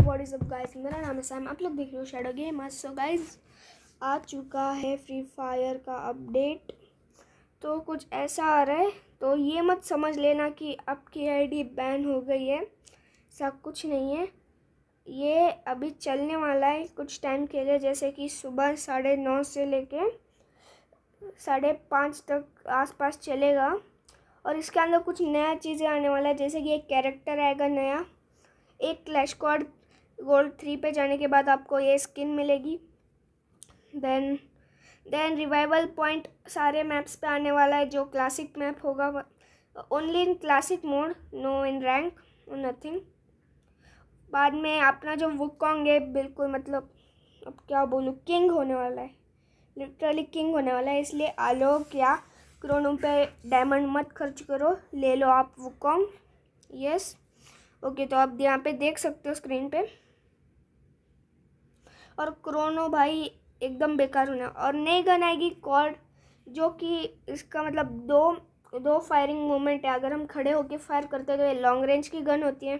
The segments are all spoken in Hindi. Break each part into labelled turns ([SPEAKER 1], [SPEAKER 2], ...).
[SPEAKER 1] व्हाट अप गाइस मेरा नाम है सैम आप लोग देख रहे हो शेडो गेम सो गाइस आ चुका है फ्री फायर का अपडेट तो कुछ ऐसा आ रहा है तो ये मत समझ लेना कि आपकी आईडी बैन हो गई है सब कुछ नहीं है ये अभी चलने वाला है कुछ टाइम के लिए जैसे कि सुबह साढ़े नौ से लेके साढ़े पाँच तक आसपास चलेगा और इसके अंदर कुछ नया चीज़ें आने वाला है जैसे कि एक कैरेक्टर आएगा नया एक क्लैश क्वाड गोल्ड थ्री पे जाने के बाद आपको ये स्किन मिलेगी देन देन रिवाइवल पॉइंट सारे मैप्स पे आने वाला है जो क्लासिक मैप होगा only in classic mode no in rank nothing बाद में अपना जो कॉन्ग है बिल्कुल मतलब अब क्या बोलूँ किंग होने वाला है लिटरली किंग होने वाला है इसलिए आलोक या क्रोनो पे डायमंड मत खर्च करो ले लो आप वुकॉन्ग यस ओके तो आप यहाँ पे देख सकते हो स्क्रीन पे और क्रोनो भाई एकदम बेकार होना और नई गन आएगी कॉर्ड जो कि इसका मतलब दो दो फायरिंग मोमेंट है अगर हम खड़े होकर फायर करते हैं तो ये लॉन्ग रेंज की गन होती है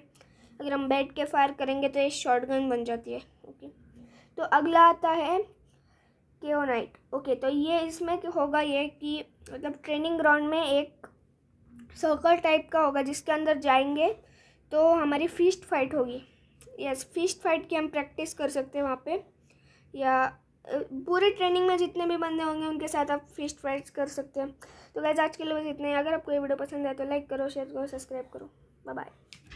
[SPEAKER 1] अगर हम बैठ के फायर करेंगे तो ये शॉर्ट गन बन जाती है ओके तो अगला आता है केओ नाइट ओके तो ये इसमें होगा ये कि मतलब ट्रेनिंग ग्राउंड में एक सर्कल टाइप का होगा जिसके अंदर जाएंगे तो हमारी फिस्ट फाइट होगी यस फिस्ट फाइट की हम प्रैक्टिस कर सकते हैं वहाँ पे या पूरी ट्रेनिंग में जितने भी बंदे होंगे उनके साथ आप फिस्ट फाइट्स कर सकते हैं तो गैस आज के लिए बस इतना ही अगर आपको ये वीडियो पसंद आए तो लाइक करो शेयर करो सब्सक्राइब करो बाय बाय